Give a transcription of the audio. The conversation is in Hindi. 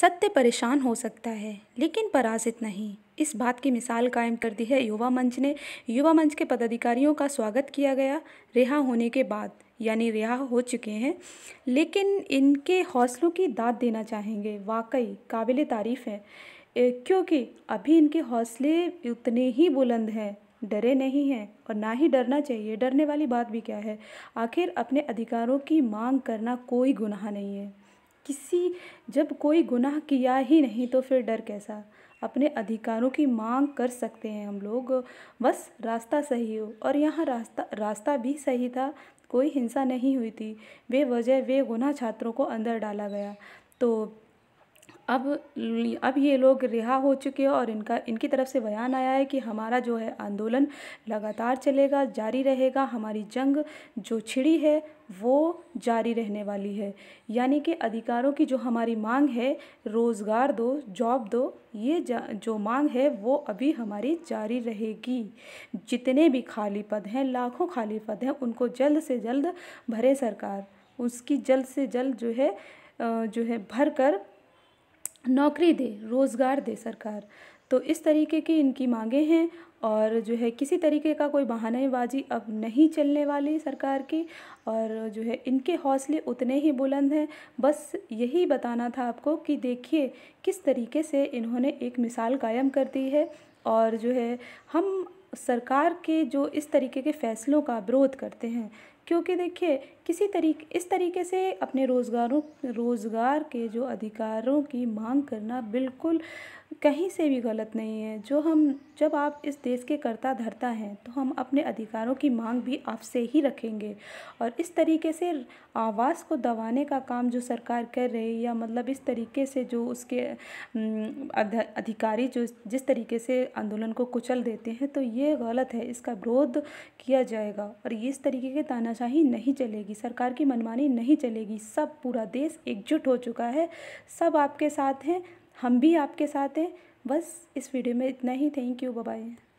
सत्य परेशान हो सकता है लेकिन पराजित नहीं इस बात की मिसाल कायम कर दी है युवा मंच ने युवा मंच के पदाधिकारियों का स्वागत किया गया रिहा होने के बाद यानी रिहा हो चुके हैं लेकिन इनके हौसलों की दाद देना चाहेंगे वाकई काबिल तारीफ़ है क्योंकि अभी इनके हौसले उतने ही बुलंद हैं डरे नहीं हैं और ना ही डरना चाहिए डरने वाली बात भी क्या है आखिर अपने अधिकारों की मांग करना कोई गुनाह नहीं है किसी जब कोई गुनाह किया ही नहीं तो फिर डर कैसा अपने अधिकारों की मांग कर सकते हैं हम लोग बस रास्ता सही हो और यहाँ रास्ता रास्ता भी सही था कोई हिंसा नहीं हुई थी वे वजह वे गुनाह छात्रों को अंदर डाला गया तो अब अब ये लोग रिहा हो चुके हैं और इनका इनकी तरफ से बयान आया है कि हमारा जो है आंदोलन लगातार चलेगा जारी रहेगा हमारी जंग जो छिड़ी है वो जारी रहने वाली है यानी कि अधिकारों की जो हमारी मांग है रोज़गार दो जॉब दो ये जो मांग है वो अभी हमारी जारी रहेगी जितने भी खाली पद हैं लाखों खाली पद हैं उनको जल्द से जल्द भरे सरकार उसकी जल्द से जल्द जो है जो है भर कर नौकरी दे रोज़गार दे सरकार तो इस तरीके की इनकी मांगे हैं और जो है किसी तरीके का कोई बहानेबाजी अब नहीं चलने वाली सरकार की और जो है इनके हौसले उतने ही बुलंद हैं बस यही बताना था आपको कि देखिए किस तरीके से इन्होंने एक मिसाल कायम कर दी है और जो है हम सरकार के जो इस तरीके के फ़ैसलों का विरोध करते हैं क्योंकि देखिए किसी तरीके इस तरीके से अपने रोज़गारों रोज़गार के जो अधिकारों की मांग करना बिल्कुल कहीं से भी गलत नहीं है जो हम जब आप इस देश के कर्ता धरता हैं तो हम अपने अधिकारों की मांग भी आपसे ही रखेंगे और इस तरीके से आवाज़ को दबाने का काम जो सरकार कर रही है या मतलब इस तरीके से जो उसके अधिकारी जो जिस तरीके से आंदोलन को कुचल देते हैं तो ये गलत है इसका विरोध किया जाएगा और इस तरीके के ताना तानाशाही नहीं चलेगी सरकार की मनमानी नहीं चलेगी सब पूरा देश एकजुट हो चुका है सब आपके साथ हैं हम भी आपके साथ हैं बस इस वीडियो में इतना ही थैंक यू बाय